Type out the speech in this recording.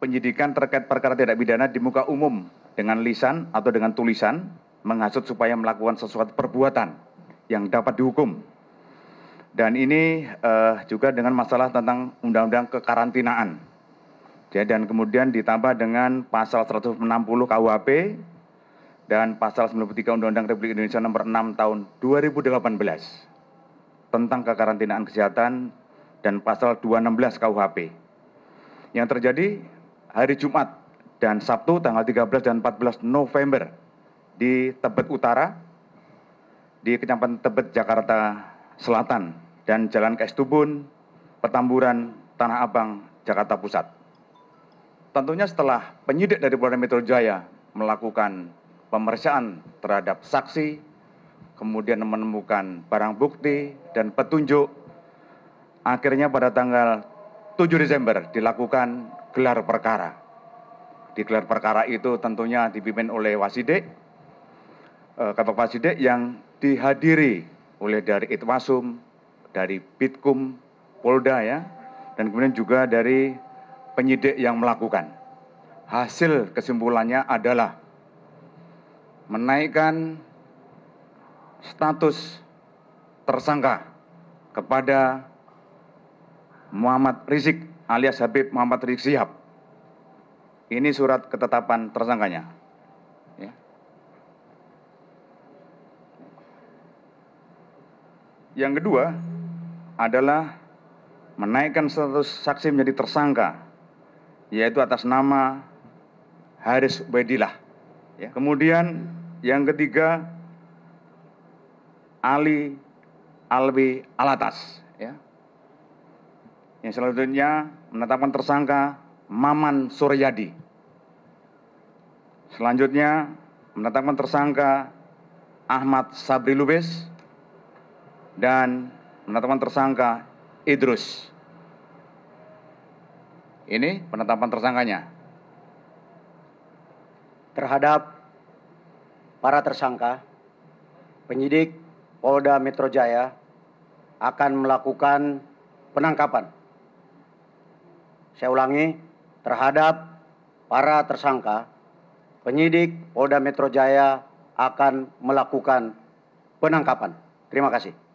penyidikan terkait perkara tidak pidana di muka umum dengan lisan atau dengan tulisan menghasut supaya melakukan sesuatu perbuatan yang dapat dihukum. Dan ini uh, juga dengan masalah tentang undang-undang kekarantinaan. Ya, dan kemudian ditambah dengan pasal 160 KUHP dan pasal 93 Undang-Undang Republik Indonesia nomor 6 tahun 2018 tentang kekarantinaan kesehatan dan pasal 216 KUHP. Yang terjadi hari Jumat dan Sabtu tanggal 13 dan 14 November di Tebet Utara, di Kecamatan Tebet, Jakarta Selatan, dan Jalan Kestubun Petamburan, Tanah Abang, Jakarta Pusat. Tentunya setelah penyidik dari Polda Metro Jaya melakukan pemeriksaan terhadap saksi, kemudian menemukan barang bukti dan petunjuk, akhirnya pada tanggal 7 Desember dilakukan gelar perkara. Di gelar perkara itu tentunya dipimpin oleh Wasidik, eh, Wasidik yang dihadiri oleh dari Itwasum, dari Bitkum, Polda ya, dan kemudian juga dari penyidik yang melakukan. Hasil kesimpulannya adalah menaikkan status tersangka kepada Muhammad Rizik alias Habib Muhammad Rizik Sihab. Ini surat ketetapan tersangkanya. Ya. Yang kedua adalah menaikkan status saksi menjadi tersangka, yaitu atas nama Haris Bedilah. Ya. Kemudian yang ketiga Ali Albi Alatas. Ya. Yang selanjutnya menetapkan tersangka Maman Suryadi. Selanjutnya menetapkan tersangka Ahmad Sabri Lubis dan penetapan tersangka Idrus. Ini penetapan tersangkanya. Terhadap para tersangka, penyidik Polda Metro Jaya akan melakukan penangkapan saya ulangi, terhadap para tersangka, penyidik Polda Metro Jaya akan melakukan penangkapan. Terima kasih.